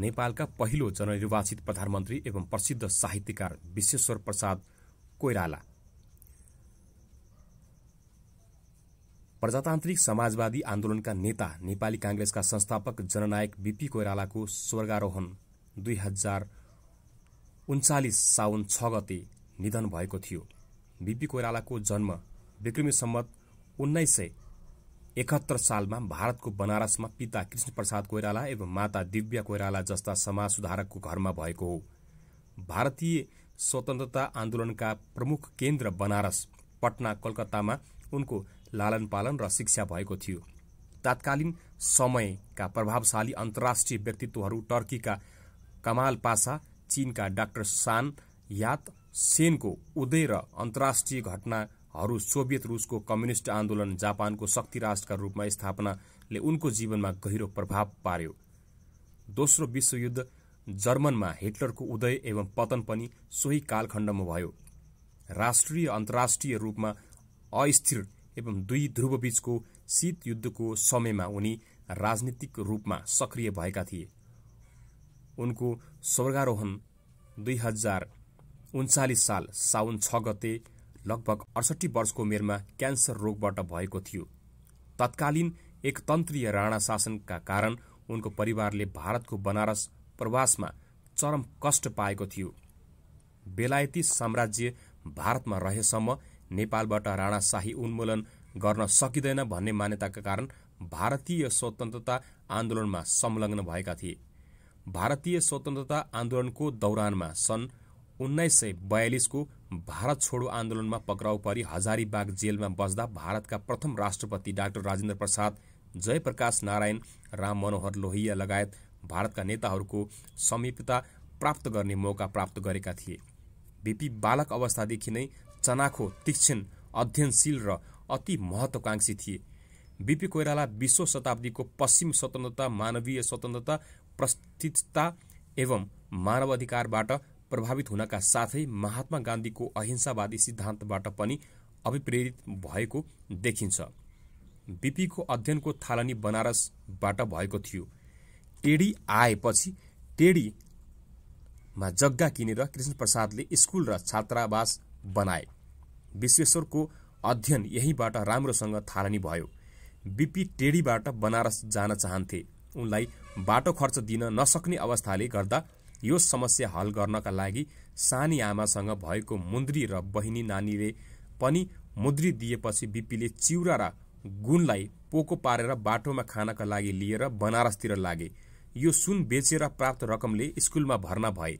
नेपालका पहिलो जननिर्वाचित प्रधानमन्त्री एवं प्रसिद्ध साहित्यकार विश्वेश्वर प्रसाद कोइराला प्रजातान्त्रिक समाजवादी आन्दोलनका नेता नेपाली काङ्ग्रेसका संस्थापक जननायक बीपी कोइरालाको स्वर्गारोहण दुई हजार उन्चालिस साउन छ गते निधन भएको थियो बीपी कोइरालाको जन्म विक्रमी सम्मत उन्नाइस सय एकहत्तर सालमा भारतको बनारसमा पिता कृष्ण प्रसाद कोइराला एवं माता दिव्य कोइराला जस्ता समाज सुधारकको घरमा भएको हो भारतीय स्वतन्त्रता आन्दोलनका प्रमुख केन्द्र बनारस पटना कलकत्तामा उनको लालन पालन र शिक्षा भएको थियो तात्कालीन समयका प्रभावशाली अन्तर्राष्ट्रिय व्यक्तित्वहरू टर्कीका कमाल पासा चीनका डाक्टर सान यात सेनको उदय र अन्तर्राष्ट्रिय घटना हरू सोभियत रुसको कम्युनिष्ट आन्दोलन जापानको शक्ति राष्ट्रका रूपमा स्थापनाले उनको जीवनमा गहिरो प्रभाव पार्यो दोस्रो विश्वयुद्ध जर्मनमा हिटलरको उदय एवं पतन पनि सोही कालखण्डमा भयो राष्ट्रिय अन्तर्राष्ट्रिय रूपमा अस्थिर एवं दुई ध्रुवबीचको शीत युद्धको समयमा उनी राजनीतिक रूपमा सक्रिय भएका थिए उनको स्वर्गारोहण दुई हजार उन्चालिस साल साउन छ गते लगभग अडसठी वर्षको उमेरमा क्यान्सर रोगबाट भएको थियो तत्कालीन एक तन्त्रीय राणा शासनका कारण उनको परिवारले भारतको बनारस प्रवासमा चरम कष्ट पाएको थियो बेलायती साम्राज्य भारतमा रहेसम्म नेपालबाट राणाशाही उन्मूलन गर्न सकिँदैन भन्ने मान्यताका कारण भारतीय स्वतन्त्रता आन्दोलनमा संलग्न भएका थिए भारतीय स्वतन्त्रता आन्दोलनको दौरानमा सन् उन्नाइस सय बयालिसको भारत छोडो आन्दोलनमा पक्राउ परी हजारीबाग जेलमा बस्दा भारतका प्रथम राष्ट्रपति डाक्टर राजेन्द्र प्रसाद जयप्रकाश नारायण राम मनोहर लोहिया लगायत भारतका नेताहरूको समीपता प्राप्त गर्ने मौका प्राप्त गरेका थिए बिपी बालक अवस्थादेखि नै चनाखो तीक्षण अध्ययनशील र अति महत्त्वकांक्षी थिए बिपी कोइराला विश्व शताब्दीको पश्चिम स्वतन्त्रता मानवीय स्वतन्त्रता प्रस्थितता एवं मानवाधिकारबाट प्रभावित हुनका साथै महात्मा गान्धीको अहिंसावादी सिद्धान्तबाट पनि अभिप्रेरित भएको देखिन्छ बिपीको अध्ययनको थालनी बनारसबाट भएको थियो टेडी आएपछि टेडीमा जग्गा किनेर कृष्णप्रसादले स्कुल र छात्रावास बनाए विश्वेश्वरको अध्ययन यहीँबाट राम्रोसँग थालनी भयो बिपी टेडीबाट बनारस जान चाहन्थे उनलाई बाटो खर्च दिन नसक्ने अवस्थाले गर्दा यो समस्या हल गर्नका लागि सानी आमासँग भएको मुन्द्री र बहिनी नानीले पनि मुद्री दिएपछि बिपीले चिउरा र गुणलाई पोको पारेर बाटोमा खानका लागि लिएर बनारसतिर लागे यो सुन बेचेर प्राप्त रकमले स्कुलमा भर्ना भए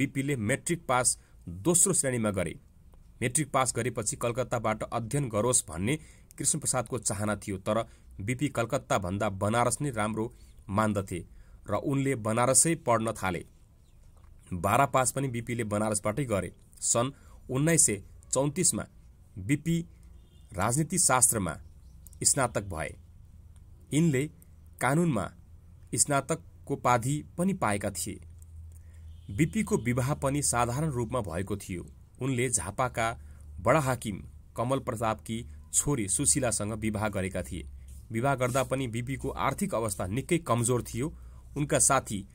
बिपीले मेट्रिक पास दोस्रो श्रेणीमा गरे मेट्रिक पास गरेपछि कलकत्ताबाट अध्ययन गरोस् भन्ने कृष्णप्रसादको चाहना थियो तर बिपी कलकत्ताभन्दा बनारस नै राम्रो मान्दथे र उनले बनारसै पढ्न थाले बाह्र पास पनि बिपीले बनारसबाटै गरे सन् उन्नाइस सय चौतिसमा बिपी राजनीतिशास्त्रमा स्नातक भए यिनले कानुनमा स्नातकको उपाधि पनि पाएका थिए बिपीको विवाह पनि साधारण रूपमा भएको थियो उनले झापाका बडा हाकिम कमल प्रतापकी छोरी सुशीलासँग विवाह गरेका थिए विवाह गर्दा पनि बिपीको आर्थिक अवस्था निकै कमजोर थियो उनका साथी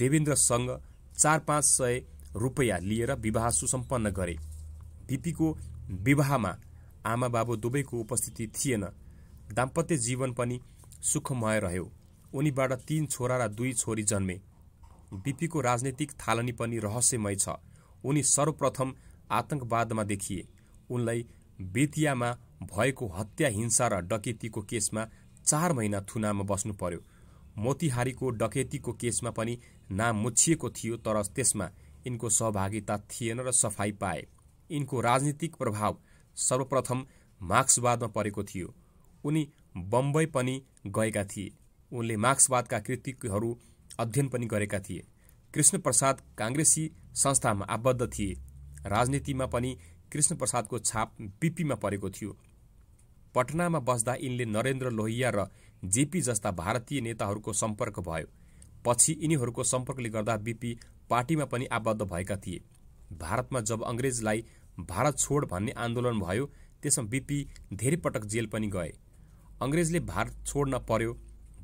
देवेन्द्रसँग चार पाँच सय रुपियाँ लिएर विवाह सुसम्पन्न गरे बिपीको विवाहमा आमा बाबु दुवैको उपस्थिति थिएन दाम्पत्य जीवन पनि सुखमय रह्यो उनीबाट तीन छोरा र दुई छोरी जन्मे बिपीको राजनीतिक थालनी पनि रहस्यमय छ उनी सर्वप्रथम आतंकवादमा देखिए उनलाई बेतियामा भएको हत्या हिंसा र डकेतीको केसमा चार महिना थुनामा बस्नु पर्यो मोतिहारीको डकेतीको केसमा पनि नाम मुछिएको थियो तर त्यसमा यिनको सहभागिता थिएन र सफाई पाए यिनको राजनीतिक प्रभाव सर्वप्रथम मार्क्सवादमा परेको थियो उनी बम्बई पनि गएका थिए उनले मार्क्सवादका कृतिहरू अध्ययन पनि गरेका थिए कृष्णप्रसाद काङ्ग्रेसी संस्थामा आबद्ध थिए राजनीतिमा पनि कृष्णप्रसादको छाप बिपीमा परेको थियो पटनामा बस्दा यिनले नरेन्द्र लोहिया र जेपी जस्ता भारतीय नेताहरूको सम्पर्क भयो पछि यिनीहरूको सम्पर्कले गर्दा बिपी पार्टीमा पनि आबद्ध भएका थिए भारतमा जब अङ्ग्रेजलाई भारत छोड भन्ने आन्दोलन भयो त्यसमा बिपी धेरै पटक जेल पनि गए अङ्ग्रेजले भारत छोड्न पर्यो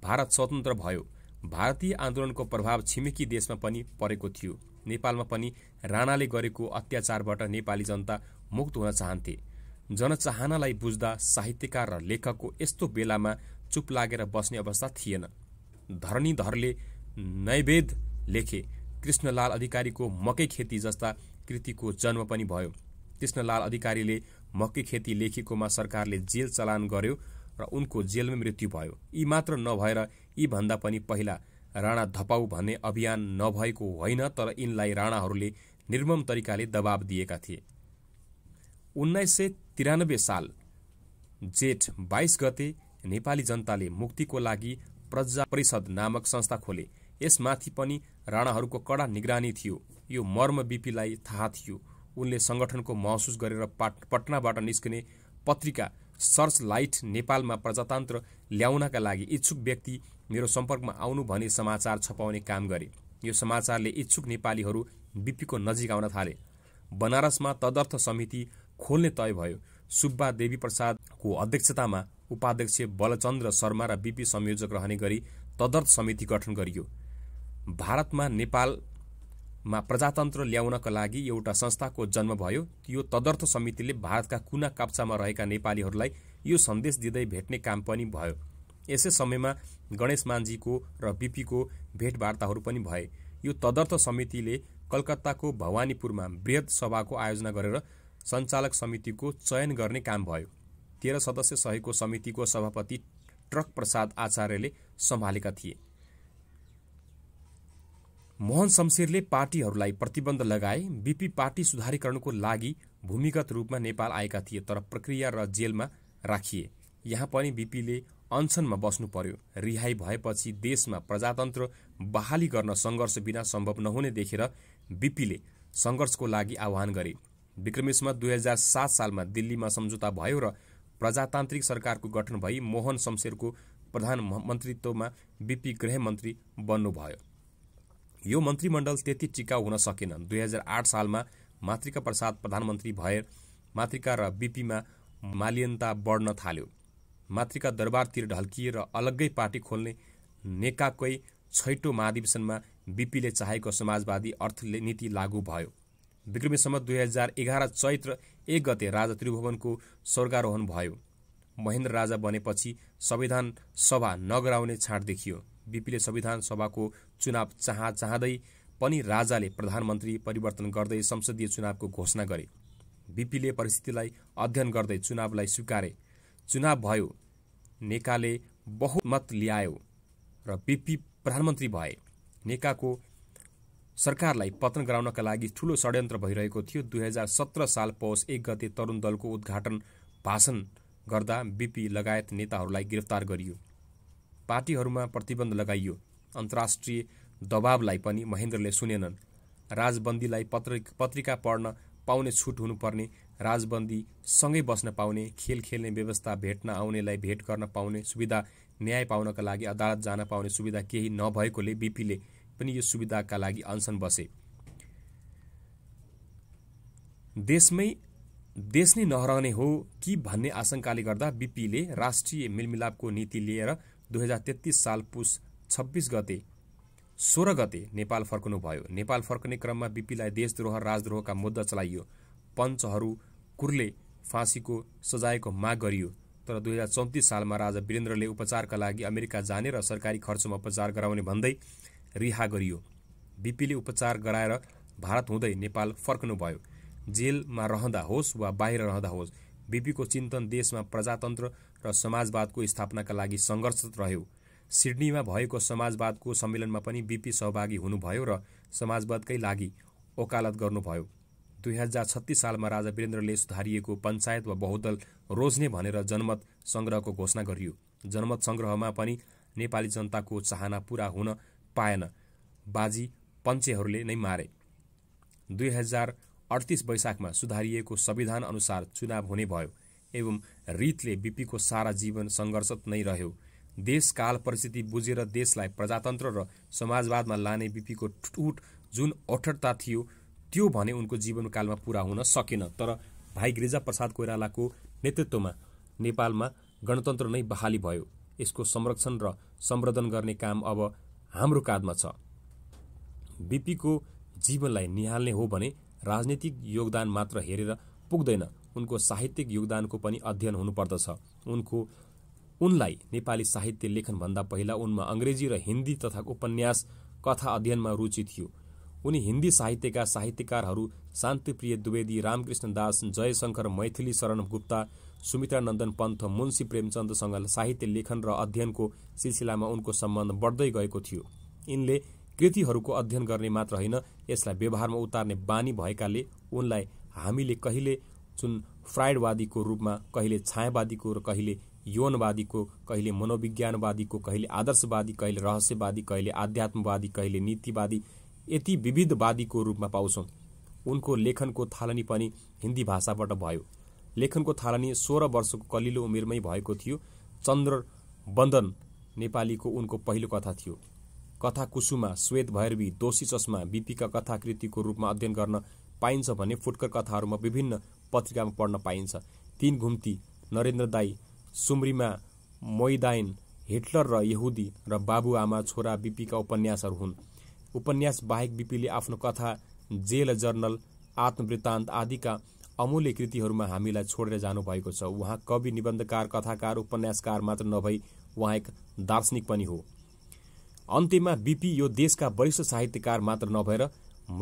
भारत स्वतन्त्र भयो भारतीय आन्दोलनको प्रभाव छिमेकी देशमा पनि परेको थियो नेपालमा पनि राणाले गरेको अत्याचारबाट नेपाली जनता मुक्त हुन चाहन्थे जनचाहनालाई बुझ्दा साहित्यकार र लेखकको यस्तो बेलामा चुप लागेर बस्ने अवस्था थिएन धरणीधरले नैवेद लेखे कृष्णलाल अधिकारीको मकै खेती जस्ता कृतिको जन्म पनि भयो कृष्णलाल अधिकारीले मकै खेती लेखेकोमा सरकारले जेल चलान गर्यो र उनको जेलमै मृत्यु भयो यी मात्र नभएर यी भन्दा पनि पहिला राणा धपाऊ भन्ने अभियान नभएको होइन तर यिनलाई राणाहरूले निर्मम तरिकाले दबाब दिएका थिए उन्नाइस सय तिरानब्बे साल जेठ बाइस गते नेपाली जनताले मुक्तिको लागि प्रजा परिषद नामक संस्था खोले यसमाथि पनि राणाहरूको कडा निगरानी थियो यो मर्म बिपीलाई थाहा थियो उनले सङ्गठनको महसुस गरेर पटनाबाट निस्कने पत्रिका सर्च लाइट नेपालमा प्रजातन्त्र ल्याउनका लागि इच्छुक व्यक्ति मेरो सम्पर्कमा आउनु भने समाचार छपाउने काम गरे यो समाचारले इच्छुक नेपालीहरू बिपीको नजिक आउन थाले बनारसमा तदर्थ समिति खोल्ने तय भयो सुब्बा देवी प्रसादको अध्यक्षतामा उपाध्यक्ष बलचन्द्र शर्मा र बिपी संयोजक रहने गरी तदर्थ समिति गठन गरियो भारतमा नेपालमा प्रजातन्त्र ल्याउनका लागि एउटा संस्थाको जन्म भयो यो तदर्थ समितिले भारतका कुना काप्चामा रहेका नेपालीहरूलाई यो सन्देश दिँदै भेट्ने काम पनि भयो यसै समयमा गणेश मान्झीको र बिपीको भेटवार्ताहरू पनि भए यो तदर्थ समितिले कलकत्ताको भवानीपुरमा वृहत सभाको आयोजना गरेर सञ्चालक समितिको चयन गर्ने काम भयो तेह्र सदस्य सहितको समितिको सभापति ट्रक प्रसाद आचार्यले सम्हालेका थिए मोहन शमशेरले पार्टीहरूलाई प्रतिबन्ध लगाए बिपी पार्टी सुधारीकरणको लागि भूमिगत रूपमा नेपाल आएका थिए तर प्रक्रिया र जेलमा राखिए यहाँ पनि बिपीले अनसनमा बस्नु पर्यो रिहाई भएपछि देशमा प्रजातन्त्र बहाली गर्न सङ्घर्ष बिना सम्भव नहुने देखेर बिपीले सङ्घर्षको लागि आह्वान गरे विक्रमेशमा दुई हजार सात सालमा दिल्लीमा सम्झौता भयो र प्रजातान्त्रिक सरकारको गठन भई मोहन शमशेरको प्रधानमन्त्रीत्वमा बिपी गृहमन्त्री बन्नुभयो यो मन्त्रीमण्डल त्यति टिकाउ हुन सकेन दुई हजार आठ सालमा मातृका प्रसाद प्रधानमन्त्री भए मातृका र बिपीमा मालियन्ता बढ्न थाल्यो मातृका दरबारतिर ढल्किए र अलग्गै पार्टी खोल्ने नेकाकै छैटौँ महाधिवेशनमा बिपीले चाहेको समाजवादी अर्थनीति लागू भयो विक्रमेसम्म दुई हजार एघार चैत्र एक गते राजा त्रिभुवनको स्वर्गारोहण भयो महेन्द्र राजा बनेपछि संविधान सभा नगराउने छाँट देखियो बिपीले संविधान सभाको चुनाव चाह चाहँदै पनि राजाले प्रधानमन्त्री परिवर्तन गर्दै संसदीय चुनावको घोषणा गरे बिपीले परिस्थितिलाई अध्ययन गर्दै चुनावलाई स्वीकारे चुनाव भयो नेकाले बहुमत ल्यायो र बिपी प्रधानमन्त्री भए नेकाको सरकारलाई पतन गराउनका लागि ठूलो षड्यन्त्र भइरहेको थियो दुई हजार सत्र साल पौष एक गते तरुण दलको उद्घाटन भाषण गर्दा बिपी लगायत नेताहरूलाई गिरफ्तार गरियो पार्टीहरूमा प्रतिबन्ध लगाइयो अन्तर्राष्ट्रिय दबावलाई पनि महेन्द्रले सुनेनन् राजबन्दीलाई पत्र पत्रिका पढ्न पाउने छुट हुनुपर्ने राजबन्दी सँगै बस्न पाउने खेल खेल्ने व्यवस्था भेट्न आउनेलाई भेट गर्न पाउने सुविधा न्याय पाउनका लागि अदालत जान पाउने सुविधा केही नभएकोले बिपीले पनि यो सुविधाका लागि अनसन बसे देशमै देश नै नहराउने हो कि भन्ने आशंकाले गर्दा बिपीले राष्ट्रिय मेलमिलापको नीति लिएर दुई साल पुस छब्बिस गते सोह्र गते नेपाल फर्कनुभयो नेपाल फर्कने क्रममा बिपीलाई देशद्रोह राजद्रोहका मुद्दा चलाइयो पञ्चहरू कुर्ले फाँसीको सजायको माग गरियो तर दुई हजार चौतिस सालमा राजा वीरेन्द्रले उपचारका लागि अमेरिका जाने र सरकारी खर्चमा उपचार गराउने भन्दै रिहा गरियो बिपीले उपचार गराएर भारत हुँदै नेपाल फर्कनुभयो जेलमा रहँदा होस् वा बाहिर रहँदा होस् बिपीको चिन्तन देशमा प्रजातन्त्र र समाजवादको स्थापनाका लागि सङ्घर्षरत रह्यो सिडनीमा भएको समाजवादको सम्मेलनमा पनि बिपी सहभागी हुनुभयो र समाजवादकै लागि ओकालत गर्नुभयो दुई हजार छत्तिस सालमा राजा वीरेन्द्रले सुधारिएको पञ्चायत वा बहुदल रोज्ने भनेर जनमत सङ्ग्रहको घोषणा गरियो जनमत सङ्ग्रहमा पनि नेपाली जनताको चाहना पूरा हुन पाएन बाजी पञ्चेहरूले नै मारे दुई हजार अडतिस वैशाखमा सुधारिएको संविधान अनुसार चुनाव हुने भयो एवं रितले बिपीको सारा जीवन सङ्घर्ष नै रह्यो देश काल परिस्थिति बुझेर देशलाई प्रजातन्त्र र समाजवादमा लाने बिपीको टुट जुन अठरता थियो त्यो भने उनको जीवनकालमा पुरा हुन सकेन तर भाइ गिरिजा प्रसाद कोइरालाको नेतृत्वमा नेपालमा गणतन्त्र नै बहाली भयो यसको संरक्षण र सम्वर्धन गर्ने काम अब हाम्रो काँधमा छ बिपीको जीवनलाई निहाल्ने हो भने राजनीतिक योगदान मात्र हेरेर पुग्दैन उनको साहित्यिक योगदानको पनि अध्ययन हुनुपर्दछ उनको उनलाई नेपाली साहित्य लेखनभन्दा पहिला उनमा अङ्ग्रेजी र हिन्दी तथा उपन्यास कथा अध्ययनमा रुचि थियो उनी हिन्दी साहित्यका साहित्यकारहरू शान्तिप्रिय द्विवेदी रामकृष्ण दास जयशङ्कर मैथिली शरण गुप्ता सुमित्रानन्दन पन्थ मुन्सी प्रेमचन्दसँग साहित्य लेखन र अध्ययनको सिलसिलामा उनको सम्बन्ध बढ्दै गएको थियो यिनले कृतिहरूको अध्ययन गर्ने मात्र होइन यसलाई व्यवहारमा उतार्ने बानी भएकाले उनलाई हामीले कहिले जुन फ्राइडवादीको रूपमा कहिले छायावादीको र कहिले यौनवादीको कहिले मनोविज्ञानवादीको कहिले आदर्शवादी कहिले रहस्यवादी कहिले आध्यात्मवादी कहिले नीतिवादी यति विविधवादीको रूपमा पाउँछौँ उनको लेखनको थालनी पनि हिन्दी भाषाबाट भयो लेखनको थालनी सोह्र वर्षको कलिलो उमेरमै भएको थियो चन्द्र बन्दन नेपालीको उनको पहिलो कथा थियो कथा कुसुमा श्वेत भैरवी दोषी चस्मा बिपीका कथाकृतिको रूपमा अध्ययन गर्न पाइन्छ भने फुटकर कथाहरूमा विभिन्न पत्रिकामा पढ्न पाइन्छ तीन घुम्ती नरेन्द्र दाई सुम्रीमा मैदाइन हिटलर र यहुदी र बाबुआमा छोरा बिपीका उपन्यासहरू हुन् उपन्यास बाहेक बिपीले आफ्नो कथा जेल जर्नल आत्मवृत्तान्त आदिका अमूल्य कृतिहरूमा हामीलाई छोडेर जानुभएको छ उहाँ कवि निबन्धकार कथाकार उपन्यासकार मात्र नभई उहाँ एक दार्शनिक पनि हो अन्त्यमा बिपी यो देशका वरिष्ठ साहित्यकार मात्र नभएर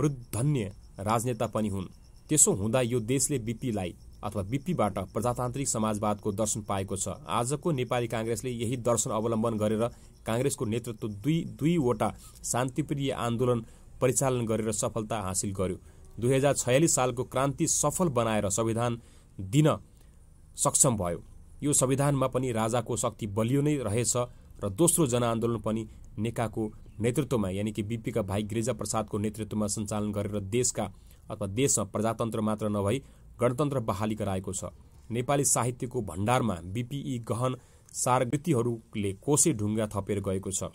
मृद्धन्य राजनेता पनि हुन् त्यसो हुँदा यो देशले बिपीलाई अथवा बिपीबाट प्रजातान्त्रिक समाजवादको दर्शन पाएको छ आजको नेपाली काङ्ग्रेसले यही दर्शन अवलम्बन गरेर काङ्ग्रेसको नेतृत्व दुई दुईवटा शान्तिप्रिय आन्दोलन परिचालन गरेर सफलता हासिल गर्यो दुई हजार छयालिस सालको क्रान्ति सफल बनाएर संविधान दिन सक्षम भयो यो संविधानमा पनि राजाको शक्ति बलियो नै रहेछ र दोस्रो जनआन्दोलन पनि नेकाको नेतृत्वमा यानि कि बिपीका भाइ गिरिजा प्रसादको नेतृत्वमा सञ्चालन गरेर देशका अथवा देशमा प्रजातन्त्र मात्र नभई गणतन्त्र बहाली गराएको छ नेपाली साहित्यको भण्डारमा बिपिई गहन सारगृतिहरूले कोसे ढुङ्गा थपेर गएको छ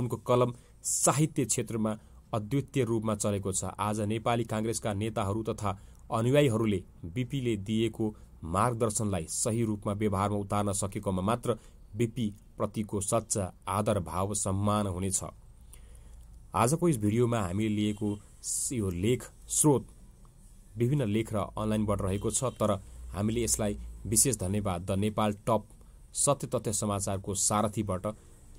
उनको कलम साहित्य क्षेत्रमा अद्वितीय रूपमा चलेको छ आज नेपाली काङ्ग्रेसका नेताहरू तथा अनुयायीहरूले बिपीले दिएको मार्गदर्शनलाई सही रूपमा व्यवहारमा उतार्न सकेकोमा मात्र बिपी प्रतिको सच्चा आदर भाव सम्मान हुनेछ आजको यस भिडियोमा हामीले लिएको यो लेख स्रोत विभिन्न लेख र अनलाइनबाट रहेको छ तर हामीले यसलाई विशेष धन्यवाद द नेपाल टप सत्य तथ्य समाचारको सारथीबाट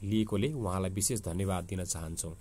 लिएकोले उहाँलाई विशेष धन्यवाद दिन चाहन्छौँ